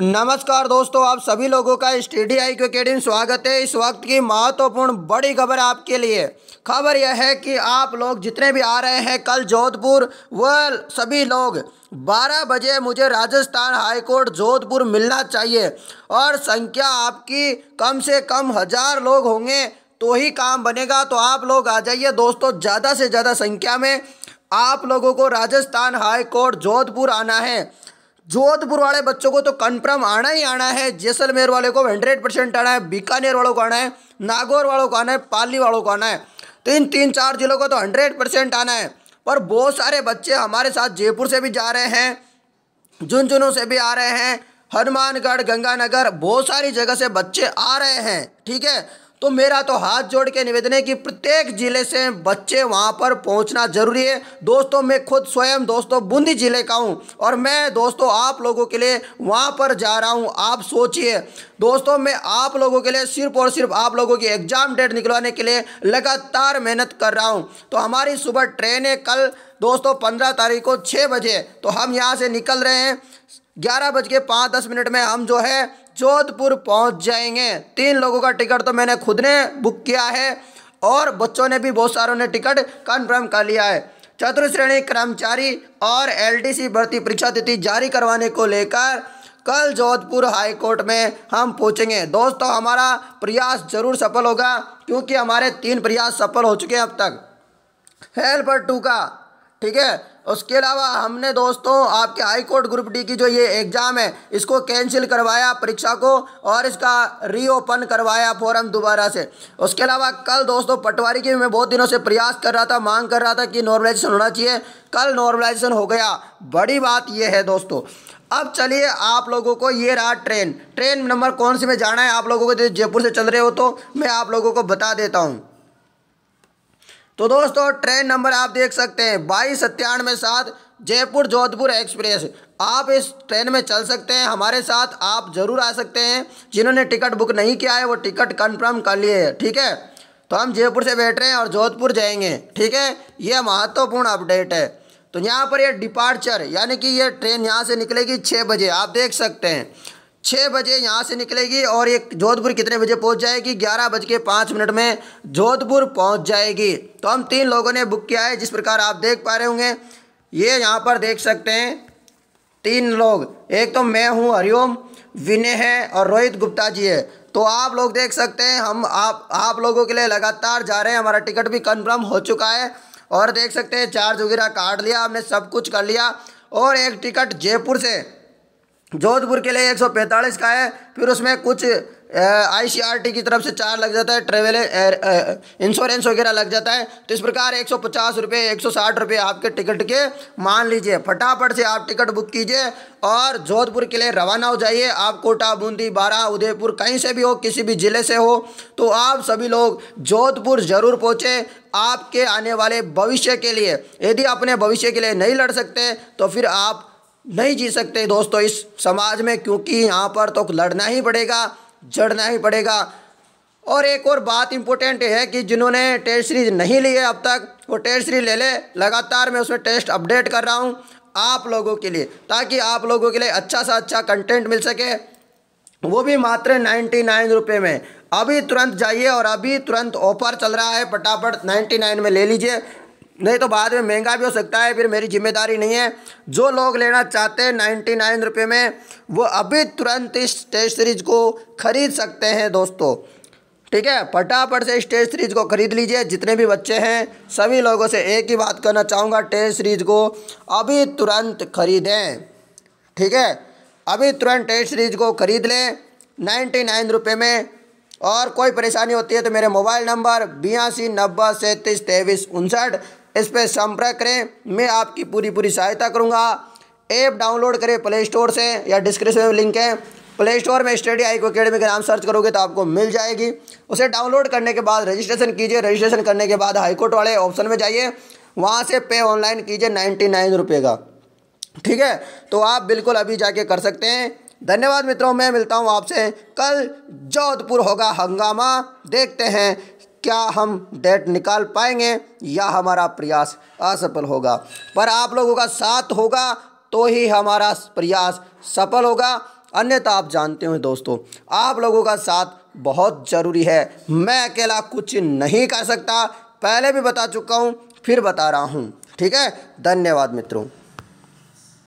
नमस्कार दोस्तों आप सभी लोगों का स्टडी आई क्रिकेटिंग स्वागत है इस वक्त की महत्वपूर्ण बड़ी खबर आपके लिए खबर यह है कि आप लोग जितने भी आ रहे हैं कल जोधपुर वह सभी लोग 12 बजे मुझे राजस्थान हाईकोर्ट जोधपुर मिलना चाहिए और संख्या आपकी कम से कम हज़ार लोग होंगे तो ही काम बनेगा तो आप लोग आ जाइए दोस्तों ज़्यादा से ज़्यादा संख्या में आप लोगों को राजस्थान हाईकोर्ट जोधपुर आना है जोधपुर वाले बच्चों को तो कन्फर्म आना ही आना है जैसलमेर वाले को हंड्रेड परसेंट आना है बीकानेर वालों को आना है नागौर वालों को आना है पाली वालों को आना है तो इन तीन चार जिलों को तो हंड्रेड परसेंट आना है पर बहुत सारे बच्चे हमारे साथ जयपुर से भी जा रहे हैं झुंझुनू से भी आ रहे हैं हनुमानगढ़ गंगानगर बहुत सारी जगह से बच्चे आ रहे हैं ठीक है तो मेरा तो हाथ जोड़ के निवेदन है कि प्रत्येक ज़िले से बच्चे वहाँ पर पहुँचना ज़रूरी है दोस्तों मैं खुद स्वयं दोस्तों बूंदी ज़िले का हूँ और मैं दोस्तों आप लोगों के लिए वहाँ पर जा रहा हूँ आप सोचिए दोस्तों मैं आप लोगों के लिए सिर्फ और सिर्फ आप लोगों की एग्ज़ाम डेट निकलवाने के लिए लगातार मेहनत कर रहा हूँ तो हमारी सुबह ट्रेन है कल दोस्तों पंद्रह तारीख को छः बजे तो हम यहाँ से निकल रहे हैं ग्यारह बज के पाँच दस मिनट में हम जो है जोधपुर पहुंच जाएंगे तीन लोगों का टिकट तो मैंने खुद ने बुक किया है और बच्चों ने भी बहुत सारों ने टिकट कन्फर्म कर लिया है चतुर्थ श्रेणी कर्मचारी और एलटीसी भर्ती परीक्षा तिथि जारी करवाने को लेकर कल जोधपुर हाई कोर्ट में हम पहुंचेंगे दोस्तों हमारा प्रयास जरूर सफल होगा क्योंकि हमारे तीन प्रयास सफल हो चुके हैं अब तक हेल्पर टू का ठीक है उसके अलावा हमने दोस्तों आपके हाई कोर्ट ग्रुप डी की जो ये एग्ज़ाम है इसको कैंसिल करवाया परीक्षा को और इसका रीओपन करवाया फॉरम दोबारा से उसके अलावा कल दोस्तों पटवारी की मैं बहुत दिनों से प्रयास कर रहा था मांग कर रहा था कि नॉर्मलाइजेशन होना चाहिए कल नॉर्मलाइजेशन हो गया बड़ी बात यह है दोस्तों अब चलिए आप लोगों को ये रहा ट्रेन ट्रेन नंबर कौन से में जाना है आप लोगों को तो जयपुर से चल रहे हो तो मैं आप लोगों को बता देता हूँ तो दोस्तों ट्रेन नंबर आप देख सकते हैं बाईस सत्तानवे सात जयपुर जोधपुर एक्सप्रेस आप इस ट्रेन में चल सकते हैं हमारे साथ आप ज़रूर आ सकते हैं जिन्होंने टिकट बुक नहीं किया है वो टिकट कंफर्म कर लिए है ठीक है तो हम जयपुर से बैठ रहे हैं और जोधपुर जाएंगे ठीक है यह महत्वपूर्ण अपडेट है तो यहाँ पर यह डिपार्चर यानी कि यह ट्रेन यहाँ से निकलेगी छः बजे आप देख सकते हैं छः बजे यहाँ से निकलेगी और ये जोधपुर कितने बजे पहुँच जाएगी ग्यारह बज के पाँच मिनट में जोधपुर पहुँच जाएगी तो हम तीन लोगों ने बुक किया है जिस प्रकार आप देख पा रहे होंगे ये यहाँ पर देख सकते हैं तीन लोग एक तो मैं हूँ हरिओम विनय है और रोहित गुप्ता जी है तो आप लोग देख सकते हैं हम आप आप लोगों के लिए लगातार जा रहे हैं हमारा टिकट भी कन्फर्म हो चुका है और देख सकते हैं चार्ज वगैरह काट लिया हमने सब कुछ कर लिया और एक टिकट जयपुर से जोधपुर के लिए 145 का है फिर उसमें कुछ आईसीआरटी की तरफ से चार लग जाता है ट्रेवल इंश्योरेंस वगैरह लग जाता है तो इस प्रकार एक सौ पचास रुपये एक सौ साठ रुपये आपके टिकट के मान लीजिए फटाफट से आप टिकट बुक कीजिए और जोधपुर के लिए रवाना हो जाइए आप कोटा बूंदी बारह उदयपुर कहीं से भी हो किसी भी ज़िले से हो तो आप सभी लोग जोधपुर ज़रूर पहुँचे आपके आने वाले भविष्य के लिए यदि अपने भविष्य के लिए नहीं लड़ सकते तो फिर आप नहीं जी सकते दोस्तों इस समाज में क्योंकि यहाँ पर तो लड़ना ही पड़ेगा जड़ना ही पड़ेगा और एक और बात इम्पोर्टेंट है कि जिन्होंने टेस्ट सीरीज नहीं ली है अब तक वो टेस्ट सीरीज ले ले लगातार मैं उसमें टेस्ट अपडेट कर रहा हूँ आप लोगों के लिए ताकि आप लोगों के लिए अच्छा सा अच्छा कंटेंट मिल सके वो भी मात्र नाइन्टी नाइन रुपये में अभी तुरंत जाइए और अभी तुरंत ऑफर चल रहा है फटाफट नाइन्टी नाइन में ले लीजिए नहीं तो बाद में महंगा भी हो सकता है फिर मेरी जिम्मेदारी नहीं है जो लोग लेना चाहते हैं नाइन्टी नाइन रुपये में वो अभी तुरंत इस टेस्ट सीरीज को खरीद सकते हैं दोस्तों ठीक है फटाफट से इस टेस्ट सीरीज को खरीद लीजिए जितने भी बच्चे हैं सभी लोगों से एक ही बात करना चाहूँगा टेस्ट सीरीज को अभी तुरंत खरीदें ठीक है अभी तुरंत टेस्ट सीरीज को खरीद लें नाइन्टी नाइन रुपये में और कोई परेशानी होती है तो मेरे मोबाइल नंबर बयासी नब्बे सैंतीस तेईस उनसठ इस पर संपर्क करें मैं आपकी पूरी पूरी सहायता करूँगा ऐप डाउनलोड करें प्ले स्टोर से या डिस्क्रिप्शन में लिंक है प्ले स्टोर में स्टडी आईको अकेडमी का नाम सर्च करोगे तो आपको मिल जाएगी उसे डाउनलोड करने के बाद रजिस्ट्रेशन कीजिए रजिस्ट्रेशन करने के बाद हाईकोर्ट वाले ऑप्शन में जाइए वहाँ से पे ऑनलाइन कीजिए नाइन्टी नाइन रुपये का ठीक है तो आप बिल्कुल अभी जाके कर सकते हैं धन्यवाद मित्रों मैं मिलता हूँ आपसे कल जोधपुर होगा हंगामा देखते हैं क्या हम डेट निकाल पाएंगे या हमारा प्रयास असफल होगा पर आप लोगों का साथ होगा तो ही हमारा प्रयास सफल होगा अन्यथा आप जानते हो दोस्तों आप लोगों का साथ बहुत ज़रूरी है मैं अकेला कुछ नहीं कर सकता पहले भी बता चुका हूँ फिर बता रहा हूँ ठीक है धन्यवाद मित्रों